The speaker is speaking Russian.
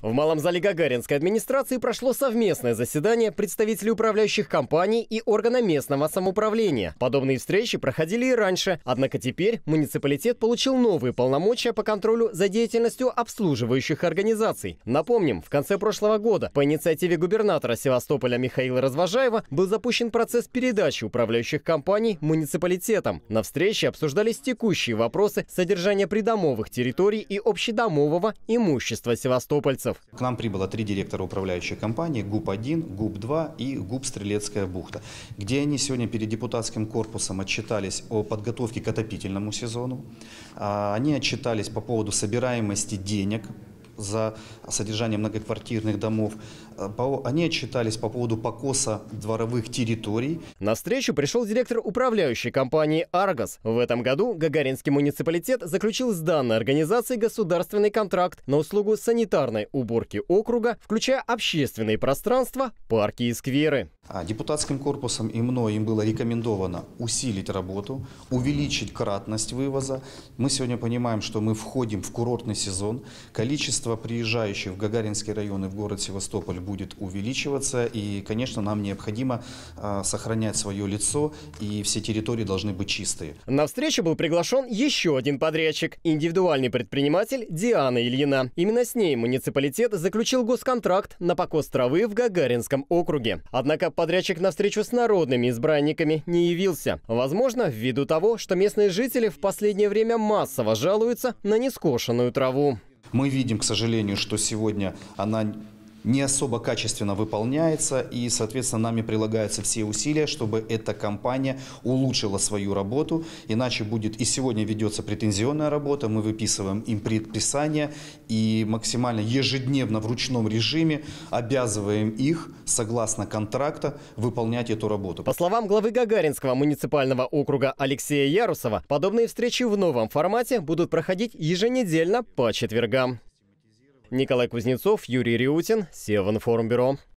В Малом зале Гагаринской администрации прошло совместное заседание представителей управляющих компаний и органа местного самоуправления. Подобные встречи проходили и раньше, однако теперь муниципалитет получил новые полномочия по контролю за деятельностью обслуживающих организаций. Напомним, в конце прошлого года по инициативе губернатора Севастополя Михаила Развожаева был запущен процесс передачи управляющих компаний муниципалитетам. На встрече обсуждались текущие вопросы содержания придомовых территорий и общедомового имущества севастопольцев ресурсов. К нам прибыло три директора управляющей компании ГУП-1, ГУП-2 и ГУП «Стрелецкая бухта», где они сегодня перед депутатским корпусом отчитались о подготовке к отопительному сезону. А, они отчитались по поводу собираемости денег за содержание многоквартирных домов. Э, они отчитались по поводу покоса дворовых территорий. На встречу пришел директор управляющей компании «Аргос». В этом году Гагаринский муниципалитет заключил с данной организацией государственный контракт на услугу санитарной уборки округа, включая общественные пространства, парки и скверы. А депутатским корпусом и мной им было рекомендовано усилить работу, увеличить кратность вывоза. Мы сегодня понимаем, что мы входим в курортный сезон. Количество количество приезжающих в Гагаринские районы в город Севастополь будет увеличиваться. И, конечно, нам необходимо а, сохранять свое лицо, и все территории должны быть чистые. На встречу был приглашен еще один подрядчик – индивидуальный предприниматель Диана Ильина. Именно с ней муниципалитет заключил госконтракт на покос травы в Гагаринском округе. Однако подрядчик на встречу с народными избранниками не явился. Возможно, ввиду того, что местные жители в последнее время массово жалуются на нескошенную траву. Мы видим, к сожалению, что сегодня она не особо качественно выполняется, и, соответственно, нами прилагаются все усилия, чтобы эта компания улучшила свою работу, иначе будет и сегодня ведется претензионная работа, мы выписываем им предписания и максимально ежедневно в ручном режиме обязываем их, согласно контракта, выполнять эту работу. По словам главы Гагаринского муниципального округа Алексея Ярусова, подобные встречи в новом формате будут проходить еженедельно по четвергам. Николай Кузнецов, Юрий Риутин, Севанформбюро.